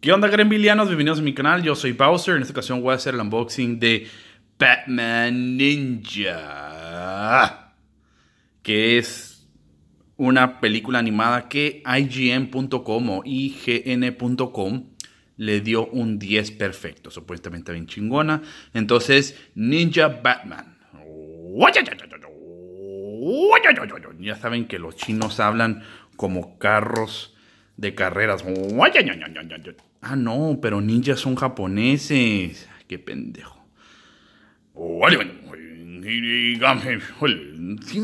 ¿Qué onda, gremilianos? Bienvenidos a mi canal. Yo soy Bowser. En esta ocasión voy a hacer el unboxing de Batman Ninja, que es una película animada que IGN.com o IGN.com le dio un 10 perfecto, supuestamente bien chingona. Entonces, Ninja Batman. Ya saben que los chinos hablan como carros de carreras. Ah, no, pero ninjas son japoneses. qué pendejo. Oh,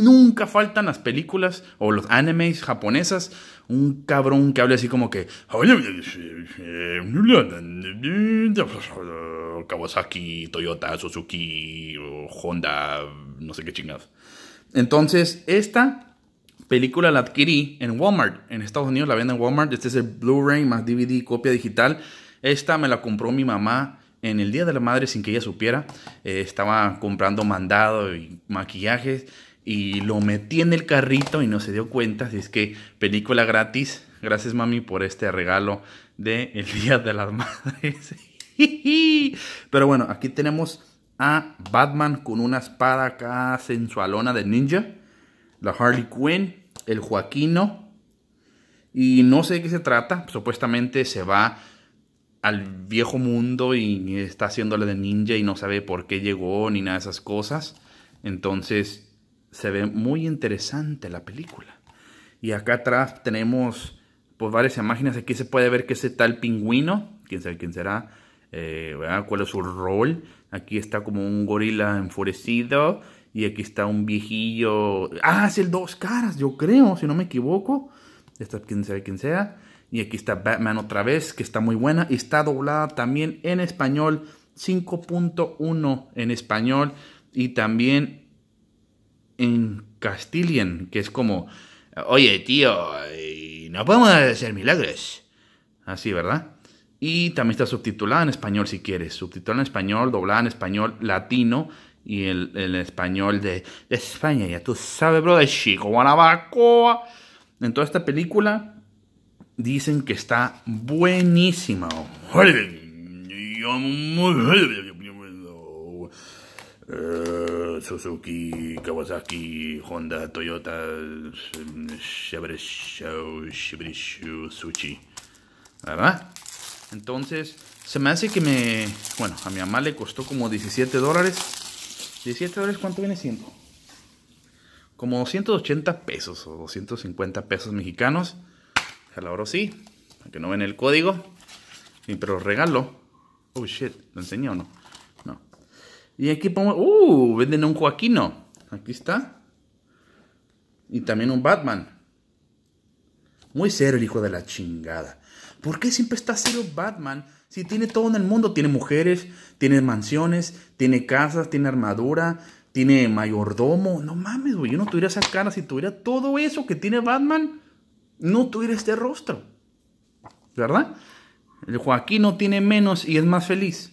nunca faltan las películas o los animes japonesas. Un cabrón que hable así como que. Kawasaki, Toyota, Suzuki, Honda, no sé qué chingados. Entonces, esta película la adquirí en Walmart. En Estados Unidos la venden en Walmart. Este es el Blu-ray más DVD, copia digital. Esta me la compró mi mamá en el Día de la Madre sin que ella supiera. Eh, estaba comprando mandado y maquillajes y lo metí en el carrito y no se dio cuenta. Así es que película gratis. Gracias mami por este regalo de el Día de las Madres. Pero bueno, aquí tenemos a Batman con una espada acá sensualona de ninja la Harley Quinn, el Joaquino. Y no sé de qué se trata. Supuestamente se va al viejo mundo y está haciéndole de ninja y no sabe por qué llegó ni nada de esas cosas. Entonces se ve muy interesante la película. Y acá atrás tenemos pues varias imágenes. Aquí se puede ver que ese tal pingüino, quién sabe quién será, eh, cuál es su rol. Aquí está como un gorila enfurecido y aquí está un viejillo. Ah, es el dos caras, yo creo, si no me equivoco. está quien sea quien sea. Y aquí está Batman otra vez, que está muy buena. Y está doblada también en español. 5.1 en español. Y también en Castilian, que es como. Oye, tío, eh, no podemos hacer milagros. Así, ¿verdad? Y también está subtitulada en español si quieres. Subtitulada en español, doblada en español latino y el, español de, España, ya tú sabes, bro, de Chico Guanabacoa. En toda esta película dicen que está buenísima. Eh, Suzuki, Kawasaki, Honda, Toyota, Chevrolet, Sushi. ¿Verdad? Entonces, se me hace que me... Bueno, a mi mamá le costó como 17 dólares. 17 dólares, ¿cuánto viene siendo? Como 280 pesos o 250 pesos mexicanos. la ahora sí, que no ven el código. Pero regalo. Oh shit, ¿lo enseñó o no? No. Y aquí pongo. ¡Uh! Venden un Joaquino. Aquí está. Y también un Batman. Muy serio el hijo de la chingada. ¿Por qué siempre está serio Batman? Si tiene todo en el mundo, tiene mujeres, tiene mansiones, tiene casas, tiene armadura, tiene mayordomo. No mames, güey, yo no tuviera esas cara. Si tuviera todo eso que tiene Batman, no tuviera este rostro. ¿Verdad? El Joaquín no tiene menos y es más feliz.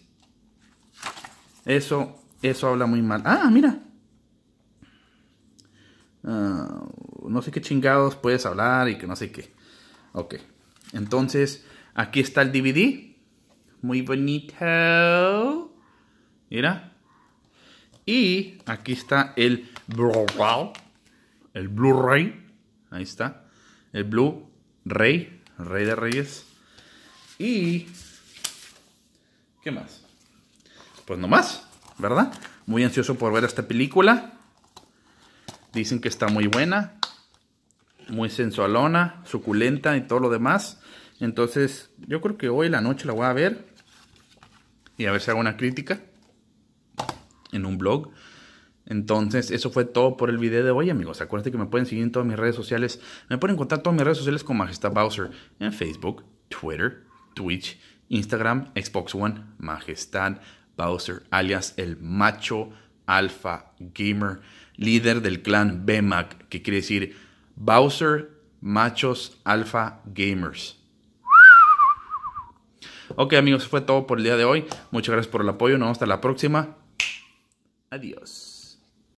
Eso, eso habla muy mal. Ah, mira. Ah no sé qué chingados puedes hablar y que no sé qué. Ok, entonces aquí está el DVD. Muy bonito. Mira. Y aquí está el Blu-ray. El Blu-ray. Ahí está. El Blu-ray. Rey de Reyes. Y... ¿Qué más? Pues no más, ¿verdad? Muy ansioso por ver esta película. Dicen que está muy buena muy sensualona, suculenta y todo lo demás. Entonces, yo creo que hoy la noche la voy a ver y a ver si hago una crítica en un blog. Entonces, eso fue todo por el video de hoy, amigos. Acuérdense que me pueden seguir en todas mis redes sociales. Me pueden encontrar todas mis redes sociales con Majestad Bowser en Facebook, Twitter, Twitch, Instagram, Xbox One, Majestad Bowser, alias el macho alfa gamer, líder del clan BMAC, que quiere decir Bowser Machos Alpha Gamers. Ok amigos, fue todo por el día de hoy. Muchas gracias por el apoyo. Nos vemos hasta la próxima. Adiós.